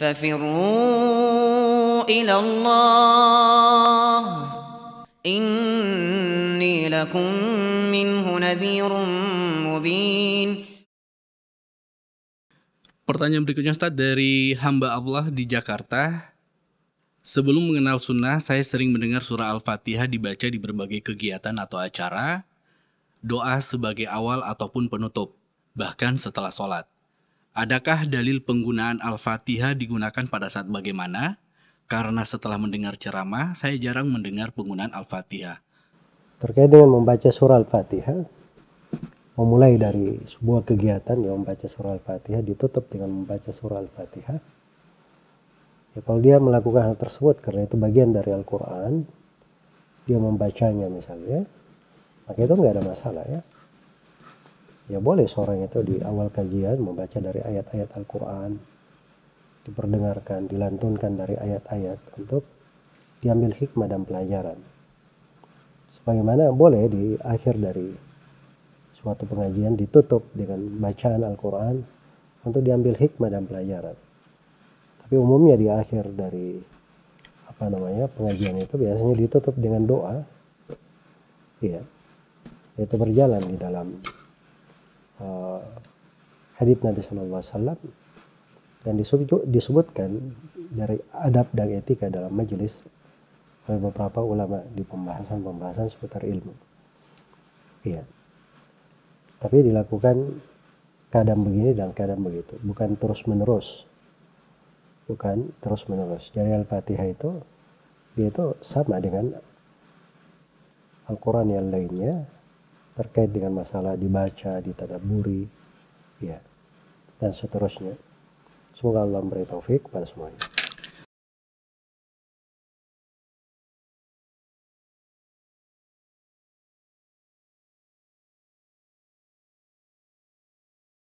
ففروا إلى الله إني لكم منه نذير مبين Pertanyaan berikutnya Ustaz dari hamba Allah di Jakarta. Sebelum mengenal sunnah, saya sering mendengar surah Al-Fatihah dibaca di berbagai kegiatan atau acara, doa sebagai awal ataupun penutup, bahkan setelah sholat. Adakah dalil penggunaan Al-Fatihah digunakan pada saat bagaimana? Karena setelah mendengar ceramah, saya jarang mendengar penggunaan Al-Fatihah. Terkait dengan membaca surah Al-Fatihah, memulai dari sebuah kegiatan yang membaca surah Al-Fatihah ditutup dengan membaca surah Al-Fatihah. Ya, kalau dia melakukan hal tersebut karena itu bagian dari Al-Quran, dia membacanya misalnya, maka itu nggak ada masalah ya ya boleh seorang itu di awal kajian membaca dari ayat-ayat Al-Quran diperdengarkan, dilantunkan dari ayat-ayat untuk diambil hikmah dan pelajaran sebagaimana boleh di akhir dari suatu pengajian ditutup dengan bacaan Al-Quran untuk diambil hikmah dan pelajaran tapi umumnya di akhir dari apa namanya pengajian itu biasanya ditutup dengan doa ya itu berjalan di dalam uh, eh, hadits Nabi SAW Alaihi Wasallam dan disebutkan dari adab dan etika dalam majelis oleh beberapa ulama di pembahasan-pembahasan seputar ilmu. Iya. Tapi dilakukan kadang begini dan kadang begitu, bukan terus menerus. Bukan terus menerus. Jadi Al-Fatihah itu dia itu sama dengan Al-Quran yang lainnya terkait dengan masalah dibaca, ditadaburi, ya, dan seterusnya. Semoga Allah memberi taufik pada semuanya.